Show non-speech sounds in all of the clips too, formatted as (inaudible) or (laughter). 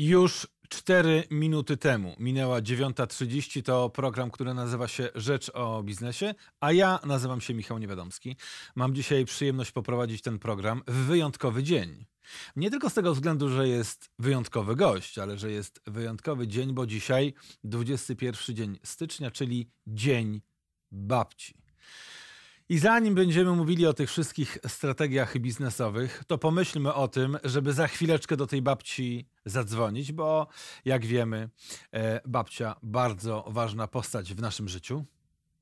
Już 4 minuty temu minęła 9.30. To program, który nazywa się Rzecz o biznesie, a ja nazywam się Michał Niewiadomski. Mam dzisiaj przyjemność poprowadzić ten program w wyjątkowy dzień. Nie tylko z tego względu, że jest wyjątkowy gość, ale że jest wyjątkowy dzień, bo dzisiaj 21 dzień stycznia, czyli Dzień Babci. I zanim będziemy mówili o tych wszystkich strategiach biznesowych, to pomyślmy o tym, żeby za chwileczkę do tej babci zadzwonić, bo jak wiemy, e, babcia bardzo ważna postać w naszym życiu.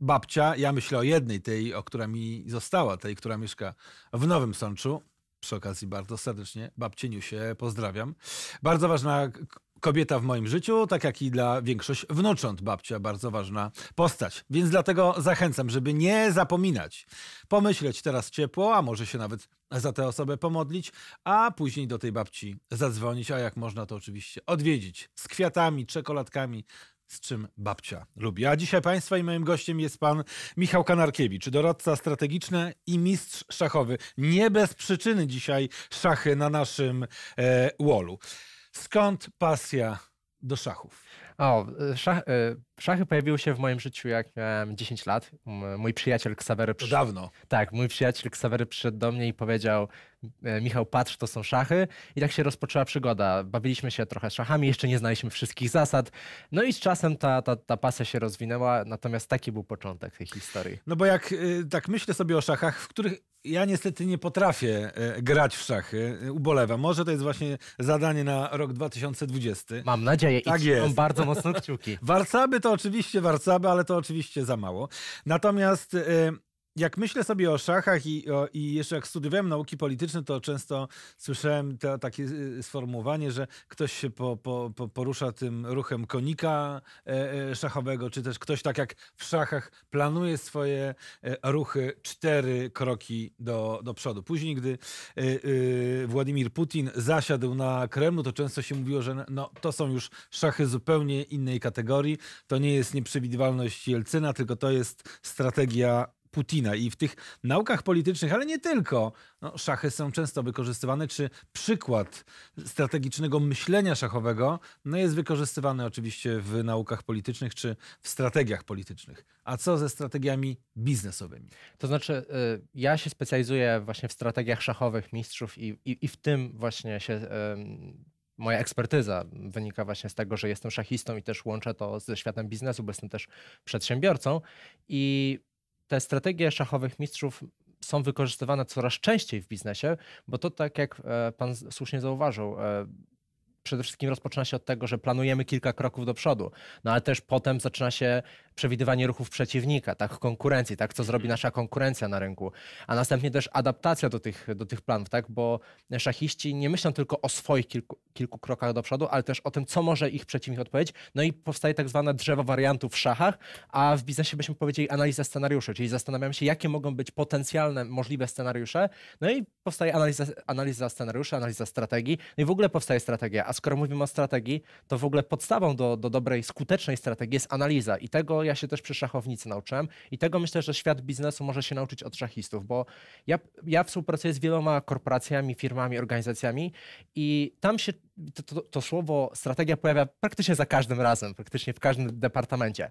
Babcia, ja myślę o jednej, tej, o która mi została, tej, która mieszka w Nowym Sączu. Przy okazji bardzo serdecznie babcieniu się pozdrawiam. Bardzo ważna kobieta w moim życiu, tak jak i dla większość wnucząt babcia, bardzo ważna postać. Więc dlatego zachęcam, żeby nie zapominać. Pomyśleć teraz ciepło, a może się nawet za tę osobę pomodlić, a później do tej babci zadzwonić, a jak można to oczywiście odwiedzić z kwiatami, czekoladkami, z czym babcia lubi. A dzisiaj Państwa i moim gościem jest pan Michał Kanarkiewicz, doradca strategiczny i mistrz szachowy. Nie bez przyczyny dzisiaj szachy na naszym e, wallu. Skąd pasja do szachów? O, szach, e, szachy pojawiły się w moim życiu, jak miałem 10 lat. Mój przyjaciel Ksawery przyszedł. Dawno. Tak, mój przyjaciel Ksawery przyszedł do mnie i powiedział: E, Michał patrz, to są szachy. I tak się rozpoczęła przygoda. Bawiliśmy się trochę szachami, jeszcze nie znaliśmy wszystkich zasad. No i z czasem ta, ta, ta pasja się rozwinęła, natomiast taki był początek tej historii. No bo jak y, tak myślę sobie o szachach, w których ja niestety nie potrafię e, grać w szachy, y, ubolewam. Może to jest właśnie zadanie na rok 2020. Mam nadzieję tak i jest. bardzo (laughs) mocno kciuki. warcaby to oczywiście warcaby, ale to oczywiście za mało. Natomiast y, jak myślę sobie o szachach i, o, i jeszcze jak studiowałem nauki polityczne, to często słyszałem to, takie y, sformułowanie, że ktoś się po, po, po porusza tym ruchem konika e, e szachowego, czy też ktoś tak jak w szachach planuje swoje e, ruchy cztery kroki do, do przodu. Później, gdy e, e, Władimir Putin zasiadł na Kremlu, to często się mówiło, że no, to są już szachy zupełnie innej kategorii. To nie jest nieprzewidywalność Jelcyna, tylko to jest strategia Putina. I w tych naukach politycznych, ale nie tylko, no, szachy są często wykorzystywane, czy przykład strategicznego myślenia szachowego no, jest wykorzystywany oczywiście w naukach politycznych, czy w strategiach politycznych. A co ze strategiami biznesowymi? To znaczy, y, ja się specjalizuję właśnie w strategiach szachowych mistrzów i, i, i w tym właśnie się... moja ekspertyza wynika właśnie z tego, że jestem szachistą i też łączę to ze światem biznesu, bo jestem też przedsiębiorcą. I te strategie szachowych mistrzów są wykorzystywane coraz częściej w biznesie, bo to tak jak e, pan słusznie zauważył, e, przede wszystkim rozpoczyna się od tego, że planujemy kilka kroków do przodu, no ale też potem zaczyna się przewidywanie ruchów przeciwnika, tak, konkurencji, tak, co zrobi mhm. nasza konkurencja na rynku, a następnie też adaptacja do tych, do tych planów, tak, bo szachiści nie myślą tylko o swoich kilku, kilku krokach do przodu, ale też o tym, co może ich przeciwnik odpowiedzieć, no i powstaje tak zwane drzewo wariantów w szachach, a w biznesie byśmy powiedzieli analiza scenariuszy, czyli zastanawiamy się, jakie mogą być potencjalne, możliwe scenariusze, no i powstaje analiza, analiza scenariuszy, analiza strategii, no i w ogóle powstaje strategia, a skoro mówimy o strategii, to w ogóle podstawą do, do dobrej, skutecznej strategii jest analiza i tego ja się też przy szachownicy nauczyłem i tego myślę, że świat biznesu może się nauczyć od szachistów, bo ja, ja współpracuję z wieloma korporacjami, firmami, organizacjami i tam się to, to, to słowo strategia pojawia praktycznie za każdym razem, praktycznie w każdym departamencie.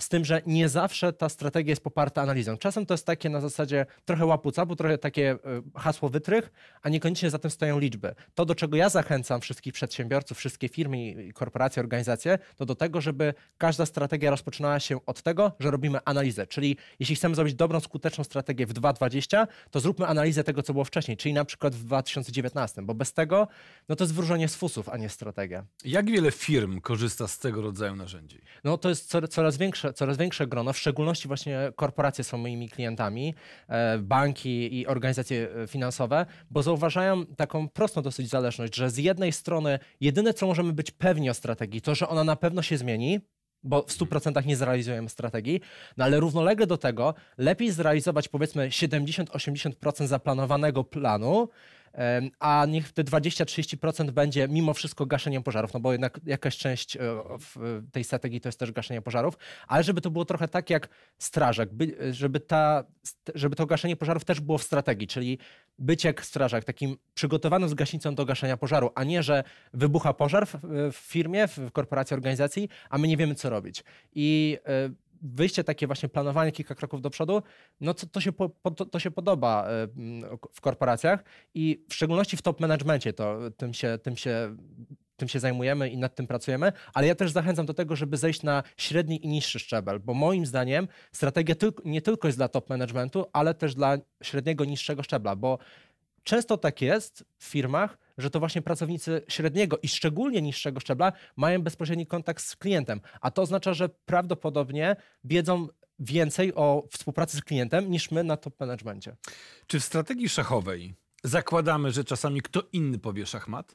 Z tym, że nie zawsze ta strategia jest poparta analizą. Czasem to jest takie na zasadzie trochę łapuca, bo trochę takie e, hasło wytrych, a niekoniecznie za tym stoją liczby. To, do czego ja zachęcam wszystkich przedsiębiorców, wszystkie firmy, korporacje, organizacje, to do tego, żeby każda strategia rozpoczynała się od tego, że robimy analizę. Czyli jeśli chcemy zrobić dobrą, skuteczną strategię w 2020, to zróbmy analizę tego, co było wcześniej, czyli na przykład w 2019, bo bez tego no to jest wróżenie jest fusów, a nie strategia. Jak wiele firm korzysta z tego rodzaju narzędzi? No to jest coraz większe, coraz większe grono, w szczególności właśnie korporacje są moimi klientami, e, banki i organizacje e, finansowe, bo zauważają taką prostą dosyć zależność, że z jednej strony jedyne, co możemy być pewni o strategii, to, że ona na pewno się zmieni, bo w 100% mhm. nie zrealizujemy strategii, no ale równolegle do tego lepiej zrealizować powiedzmy 70-80% zaplanowanego planu, a niech te 20-30% będzie mimo wszystko gaszeniem pożarów, no bo jednak jakaś część e, tej strategii to jest też gaszenie pożarów, ale żeby to było trochę tak jak strażak, żeby, ta, żeby to gaszenie pożarów też było w strategii, czyli być jak strażak, takim przygotowanym z gaśnicą do gaszenia pożaru, a nie, że wybucha pożar w, firmie, w korporacji, organizacji, a my nie wiemy, co robić. I e, wyjście takie właśnie planowanie kilka kroków do przodu, no to, to, się, po, to, to się podoba w korporacjach i w szczególności w top managementie to tym się, tym się tym się zajmujemy i nad tym pracujemy, ale ja też zachęcam do tego, żeby zejść na średni i niższy szczebel, bo moim zdaniem strategia nie tylko jest dla top managementu, ale też dla średniego, niższego szczebla, bo często tak jest w firmach, że to właśnie pracownicy średniego i szczególnie niższego szczebla mają bezpośredni kontakt z klientem, a to oznacza, że prawdopodobnie wiedzą więcej o współpracy z klientem niż my na top managementie. Czy w strategii szachowej zakładamy, że czasami kto inny powie szachmat?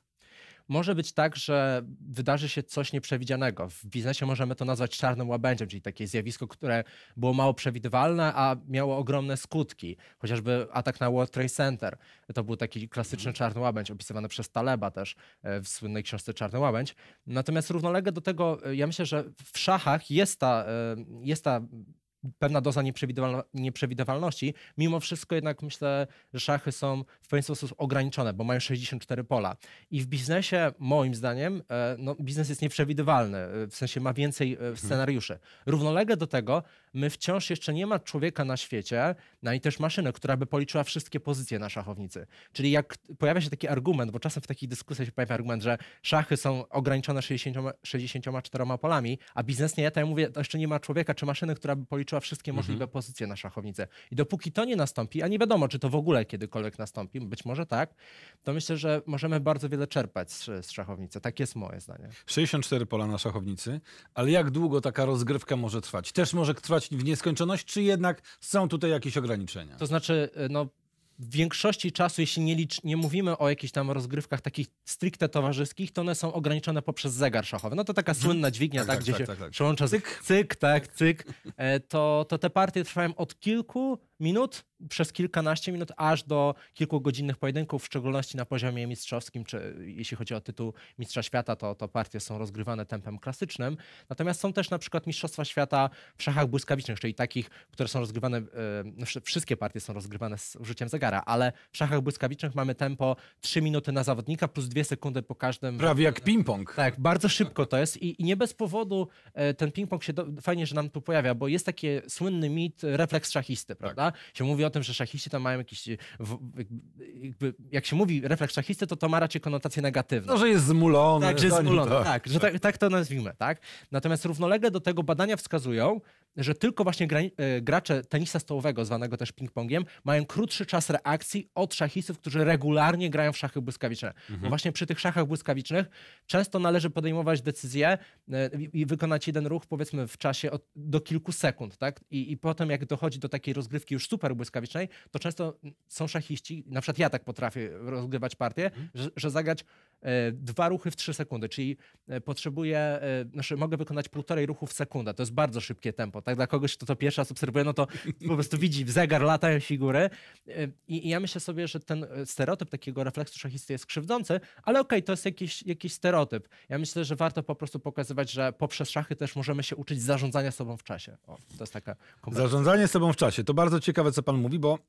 może być tak, że wydarzy się coś nieprzewidzianego. W biznesie możemy to nazwać czarnym łabędziem, czyli takie zjawisko, które było mało przewidywalne, a miało ogromne skutki. Chociażby atak na World Trade Center. To był taki klasyczny mhm. czarny łabędź, opisywany przez Taleba też e, w słynnej książce Czarny Łabędź. Natomiast równolegle do tego, e, ja myślę, że w szachach jest ta, e, jest ta pewna doza nieprzewidywalności. Mimo wszystko jednak myślę, że szachy są w pewien sposób ograniczone, bo mają 64 pola. I w biznesie, moim zdaniem, e, no, biznes jest nieprzewidywalny, e, w sensie ma więcej e, mhm. scenariuszy. Równolegle do tego my wciąż jeszcze nie ma człowieka na świecie, no i też maszyny, która by policzyła wszystkie pozycje na szachownicy. Czyli jak pojawia się taki argument, bo czasem w takich dyskusjach się pojawia argument, że szachy są ograniczone 60, 64 polami, a biznes nie, ja tutaj mówię, to jeszcze nie ma człowieka czy maszyny, która by policzyła wszystkie mhm. możliwe mhm. pozycje na szachownicy. I dopóki to nie nastąpi, a nie wiadomo, czy to w ogóle kiedykolwiek nastąpi, być może tak, to myślę, że możemy bardzo wiele czerpać z, z szachownicy. Tak jest moje zdanie. 64 pola na szachownicy, ale jak długo taka rozgrywka może trwać? Też może trwać w nieskończoność, czy jednak są tutaj jakieś ograniczenia? To znaczy, e, no, w większości czasu, jeśli nie, licz, nie mówimy o jakichś tam rozgrywkach takich stricte towarzyskich, to one są ograniczone poprzez zegar szachowy. No to taka mhm. słynna dźwignia, tak, tak, tak, gdzie tak, się tak, tak. cyk. cyk, tak, cyk. E, to, to te partie trwają od kilku minut, przez kilkanaście minut, aż do kilkugodzinnych pojedynków, w szczególności na poziomie mistrzowskim, czy jeśli chodzi o tytuł Mistrza Świata, to, to partie są rozgrywane tempem klasycznym. Natomiast są też na przykład Mistrzostwa Świata w szachach błyskawicznych, czyli takich, które są rozgrywane, yy, wszystkie partie są rozgrywane z użyciem zegara, ale w szachach błyskawicznych mamy tempo 3 minuty na zawodnika plus 2 sekundy po każdym. Prawie jak ping-pong. Tak, bardzo szybko to jest i, i nie bez powodu e, ten ping-pong się do... fajnie, że nam tu pojawia, bo jest taki słynny mit refleks szachisty, tak. prawda? Się mówi o tym, że szachiści to mają jakiś. E, jakby, jak się mówi refleks szachisty, to to ma raczej konotację negatywną. No, że jest zmulony. Tak, że jest zmulony, tak, tak, tak. że tak, tak to nazwijmy, tak? Natomiast równolegle do tego badania wskazują, że tylko właśnie e, gracze tenisa stołowego, zwanego też ping-pongiem, mają krótszy czas reakcji od szachistów, którzy regularnie grają w szachy błyskawiczne. Mhm. Bo właśnie przy tych szachach błyskawicznych często należy podejmować decyzje e, i wykonać jeden ruch powiedzmy w czasie od, do kilku sekund, tak? I, I potem jak dochodzi do takiej rozgrywki już super błyskawicznej, to często są szachiści, na przykład ja tak potrafię rozgrywać partię, mhm. że, że zagrać E, dwa ruchy w trzy sekundy, czyli e, potrzebuję, e, znaczy mogę wykonać półtorej ruchu w sekundę, to jest bardzo szybkie tempo, tak dla kogoś, kto to pierwszy raz obserwuje, no to po prostu (laughs) widzi w zegar latają figury I, i ja myślę sobie, że ten stereotyp takiego refleksu szachisty jest krzywdzący, ale okej, okay, to jest jakiś, jakiś stereotyp. Ja myślę, że warto po prostu pokazywać, że poprzez szachy też możemy się uczyć zarządzania sobą w czasie. O, to jest taka... Kompetencja. Zarządzanie sobą w czasie, to bardzo ciekawe, co pan mówi, bo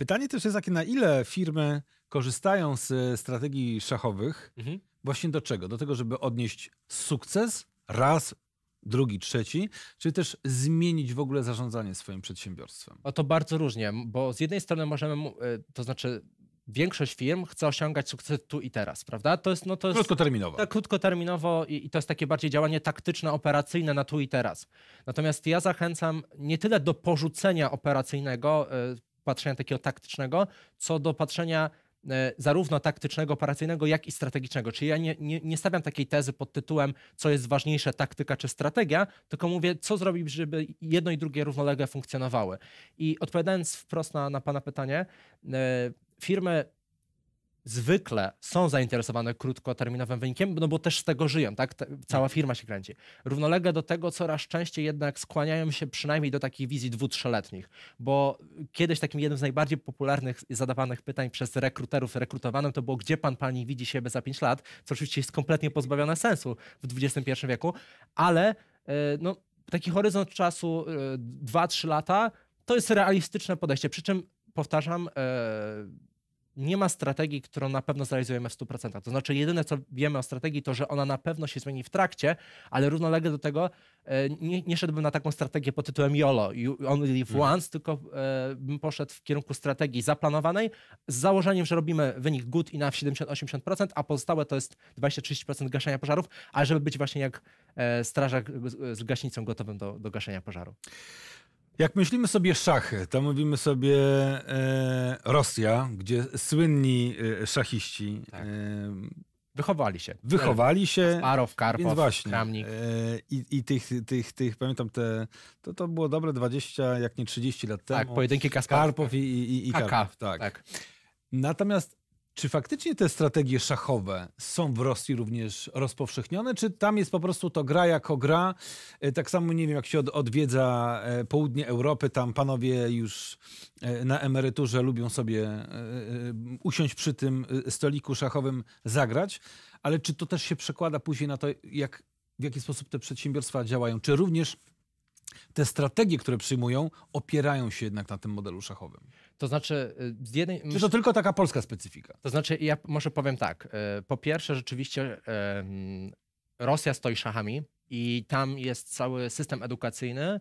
Pytanie też jest takie, na ile firmy korzystają z e, strategii szachowych mhm. właśnie do czego? Do tego, żeby odnieść sukces raz, drugi, trzeci, czy też zmienić w ogóle zarządzanie swoim przedsiębiorstwem? A to bardzo różnie, bo z jednej strony możemy, e, to znaczy większość firm chce osiągać sukces tu i teraz, prawda? To jest, no to jest, krótkoterminowo. Tak, krótkoterminowo i, i, to jest takie bardziej działanie taktyczne, operacyjne na tu i teraz. Natomiast ja zachęcam nie tyle do porzucenia operacyjnego, e, patrzenia takiego taktycznego, co do patrzenia e, zarówno taktycznego, operacyjnego, jak i strategicznego. Czyli ja nie, nie, nie, stawiam takiej tezy pod tytułem, co jest ważniejsze, taktyka czy strategia, tylko mówię, co zrobić, żeby jedno i drugie równolegle funkcjonowały. I odpowiadając wprost na, na Pana pytanie, e, firmy zwykle są zainteresowane krótkoterminowym wynikiem, no bo też z tego żyją, tak? Cała tak. firma się kręci. Równolegle do tego coraz częściej jednak skłaniają się przynajmniej do takich wizji dwu, trzyletnich, bo kiedyś takim jednym z najbardziej popularnych zadawanych pytań przez rekruterów rekrutowanym to było, gdzie pan, pani widzi siebie za pięć lat, co oczywiście jest kompletnie pozbawione sensu w XXI wieku, ale e, no, taki horyzont czasu 2-3 e, lata to jest realistyczne podejście, przy czym powtarzam, e, nie ma strategii, którą na pewno zrealizujemy w 100%. To znaczy, jedyne co wiemy o strategii, to że ona na pewno się zmieni w trakcie, ale równolegle do tego e, nie, nie szedłbym na taką strategię pod tytułem YOLO, you only live hmm. once, tylko e, bym poszedł w kierunku strategii zaplanowanej z założeniem, że robimy wynik good i na 70-80%, a pozostałe to jest 20-30% gaszenia pożarów, a żeby być właśnie jak e, strażak z gaśnicą gotowym do, do gaszenia pożaru. Jak myślimy sobie szachy, to mówimy sobie e, Rosja, gdzie słynni e, szachiści tak. e, Wychowali się. Wychowali się. Sparow, Karpow, więc właśnie, Kramnik. E, I, I tych, tych, tych, pamiętam te, to, to było dobre 20, jak nie 30 lat tak, temu. Tak, pojedynki Kasparów. Karpow i, i, i Karpow, tak. tak. Natomiast czy faktycznie te strategie szachowe są w Rosji również rozpowszechnione, czy tam jest po prostu to gra jako gra? E, tak samo nie wiem, jak się od, odwiedza e, południe Europy, tam panowie już e, na emeryturze lubią sobie usiąść przy tym stoliku szachowym, zagrać, ale czy to też się przekłada później na to, jak, w jaki sposób te przedsiębiorstwa działają? Czy również te strategie, które przyjmują, opierają się jednak na tym modelu szachowym? To znaczy, y, z jednej. Czy to tylko taka polska specyfika? To znaczy, ja może powiem tak. Y, po pierwsze, rzeczywiście Rosja stoi szachami i tam jest cały system edukacyjny,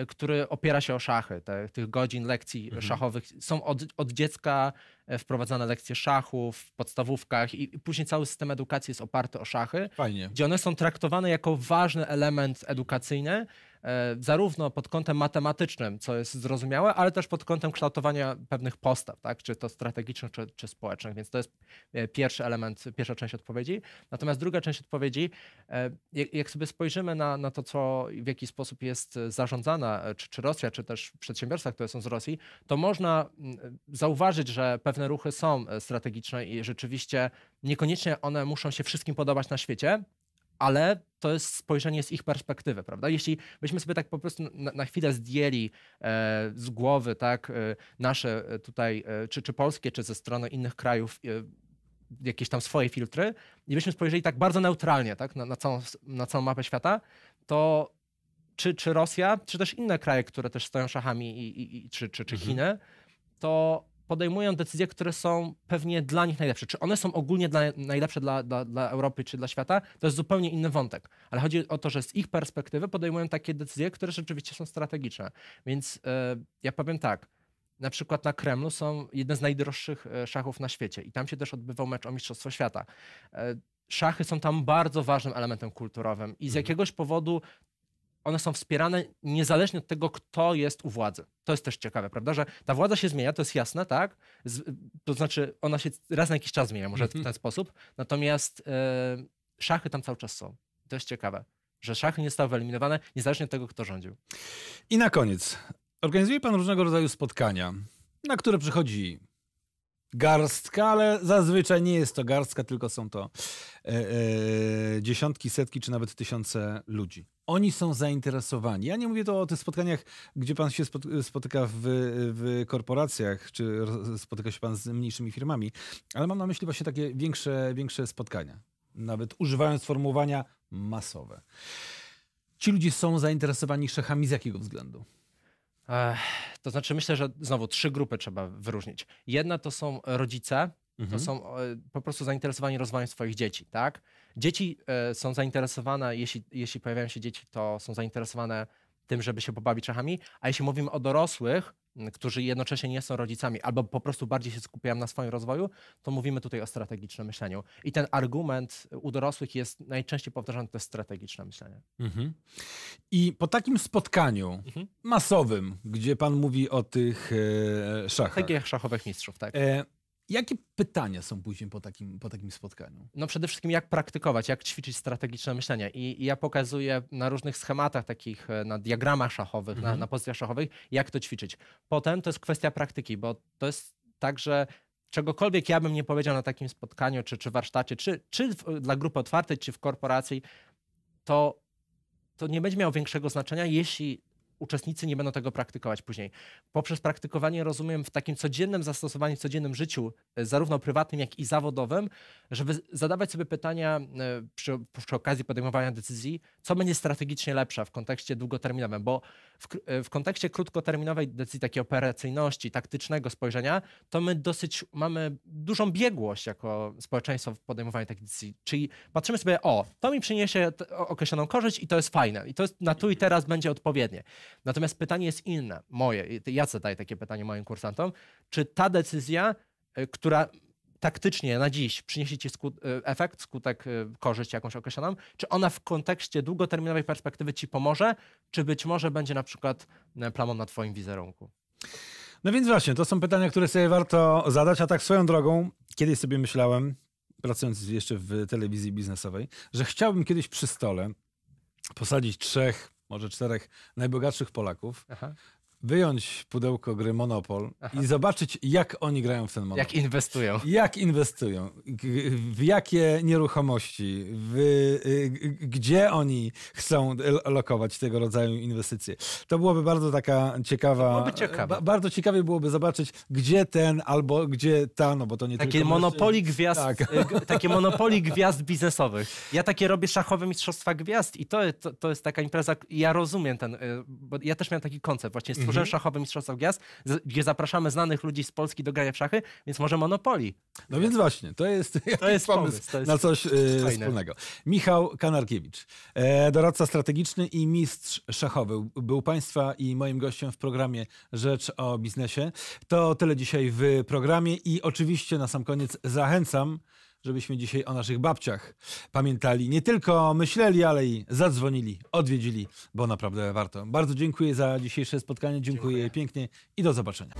y, który opiera się o szachy. Te, tych godzin lekcji mhm. szachowych są od, od, dziecka e, wprowadzane lekcje szachów w podstawówkach i później cały system edukacji jest oparty o szachy. Fajnie. Gdzie one są traktowane jako ważny element edukacyjny, E, zarówno pod kątem matematycznym, co jest zrozumiałe, ale też pod kątem kształtowania pewnych postaw, tak? czy to strategicznych, czy, czy społecznych. Więc to jest e, pierwszy element, pierwsza część odpowiedzi. Natomiast druga część odpowiedzi, e, jak sobie spojrzymy na, na to, co, w jaki sposób jest zarządzana, czy, czy Rosja, czy też przedsiębiorstwa, które są z Rosji, to można mm, zauważyć, że pewne ruchy są strategiczne i rzeczywiście niekoniecznie one muszą się wszystkim podobać na świecie, ale to jest spojrzenie z ich perspektywy, prawda? Jeśli byśmy sobie tak po prostu na, na chwilę zdjęli e, z głowy, tak, e, nasze e, tutaj, e, czy, czy polskie, czy ze strony innych krajów, e, jakieś tam swoje filtry, i byśmy spojrzeli tak bardzo neutralnie, tak, na, na, całą, na całą mapę świata, to czy, czy Rosja, czy też inne kraje, które też stoją szachami, i, i, i czy, czy, czy mhm. Chiny, to podejmują decyzje, które są pewnie dla nich najlepsze. Czy one są ogólnie dla, najlepsze dla, dla, dla, Europy czy dla świata, to jest zupełnie inny wątek. Ale chodzi o to, że z ich perspektywy podejmują takie decyzje, które rzeczywiście są strategiczne. Więc yy, ja powiem tak, na przykład na Kremlu są jedne z najdroższych e, szachów na świecie i tam się też odbywał mecz o Mistrzostwo Świata. E, szachy są tam bardzo ważnym elementem kulturowym i z mhm. jakiegoś powodu one są wspierane niezależnie od tego, kto jest u władzy. To jest też ciekawe, prawda? Że ta władza się zmienia, to jest jasne, tak? Z, to znaczy, ona się raz na jakiś czas zmienia, może mm -hmm. w mhm. ten sposób. Natomiast e, szachy tam cały czas są. To jest ciekawe, że szachy nie zostały wyeliminowane niezależnie od tego, kto rządził. I na koniec. Organizuje pan różnego rodzaju spotkania, na które przychodzi garstka, ale zazwyczaj nie jest to garstka, tylko są to e, e, dziesiątki, setki czy nawet tysiące ludzi. Oni są zainteresowani. Ja nie mówię to o tych spotkaniach, gdzie pan się spotyka w, w korporacjach, czy spotyka się pan z mniejszymi firmami, ale mam na myśli właśnie takie większe, większe spotkania. Nawet używając sformułowania masowe. Ci ludzie są zainteresowani szechami z jakiego względu? Ech, to znaczy, myślę, że znowu trzy grupy trzeba wyróżnić. Jedna to są rodzice, mhm. to są e, po prostu zainteresowani rozwojem swoich dzieci, tak? Dzieci e, są zainteresowane, jeśli, jeśli pojawiają się dzieci, to są zainteresowane tym, żeby się pobawić czechami, a jeśli mówimy o dorosłych, którzy jednocześnie nie są rodzicami albo po prostu bardziej się skupiają na swoim rozwoju, to mówimy tutaj o strategicznym myśleniu. I ten argument u dorosłych jest najczęściej powtarzany, to jest strategiczne myślenie. Mhm. I po takim spotkaniu mhm. masowym, gdzie pan mówi o tych e, szachach. szachowych mistrzów, tak. E, Jakie pytania są później po takim, po takim spotkaniu? No przede wszystkim jak praktykować, jak ćwiczyć strategiczne myślenie. I, i ja pokazuję na różnych schematach takich, e, na diagramach szachowych, mhm. na, na pozycjach szachowych, jak to ćwiczyć. Potem to jest kwestia praktyki, bo to jest tak, że czegokolwiek ja bym nie powiedział na takim spotkaniu, czy, czy warsztacie, czy, czy w, dla grupy otwartej, czy w korporacji, to, to nie będzie miało większego znaczenia, jeśli uczestnicy nie będą tego praktykować później. Poprzez praktykowanie rozumiem w takim codziennym zastosowaniu, w codziennym życiu, e, zarówno prywatnym, jak i zawodowym, żeby zadawać sobie pytania e, przy, przy okazji podejmowania decyzji, co będzie strategicznie lepsze w kontekście długoterminowym, bo w, e, w kontekście krótkoterminowej decyzji takiej operacyjności, taktycznego spojrzenia, to my dosyć mamy dużą biegłość jako społeczeństwo w podejmowaniu takich decyzji. Czyli patrzymy sobie, o, to mi przyniesie określoną korzyść i to jest fajne. I to jest na tu i teraz będzie odpowiednie. Natomiast pytanie jest inne, moje, ja zadaję takie pytanie moim kursantom, czy ta decyzja, e, która taktycznie na dziś przyniesie ci skut, e, efekt, skutek, e, korzyść jakąś określoną, czy ona w kontekście długoterminowej perspektywy ci pomoże, czy być może będzie na przykład plamą na twoim wizerunku? No więc właśnie, to są pytania, które sobie warto zadać, a tak swoją drogą, kiedyś sobie myślałem, pracując jeszcze w telewizji biznesowej, że chciałbym kiedyś przy stole posadzić trzech może czterech najbogatszych Polaków wyjąć pudełko gry Monopol Aha. i zobaczyć, jak oni grają w ten monopol. Jak inwestują. Jak inwestują, w jakie nieruchomości, w, y, gdzie oni chcą lokować tego rodzaju inwestycje. To byłoby bardzo taka ciekawa... To byłoby ciekawe. Ba, bardzo ciekawie byłoby zobaczyć, gdzie ten albo gdzie ta, no bo to nie takie tylko... Monopoli gwiazd, tak. Y, takie monopoli gwiazd biznesowych. Ja takie robię szachowe mistrzostwa gwiazd i to, to, to jest taka impreza, ja rozumiem ten... Y, bo ja też miałem taki koncept właśnie stworzenia Turze mhm. Szachowym Mistrzostwa Gwiazd, gdzie zapraszamy znanych ludzi z Polski do grania w szachy, więc może Monopoli. No więc właśnie, to jest, to jest pomysł, pomysł to jest na coś e, fajne. wspólnego. Michał Kanarkiewicz, e, doradca strategiczny i mistrz szachowy. Był Państwa i moim gościem w programie Rzecz o Biznesie. To tyle dzisiaj w programie i oczywiście na sam koniec zachęcam żebyśmy dzisiaj o naszych babciach pamiętali. Nie tylko myśleli, ale i zadzwonili, odwiedzili, bo naprawdę warto. Bardzo dziękuję za dzisiejsze spotkanie, dziękuję, dziękuję. pięknie i do zobaczenia.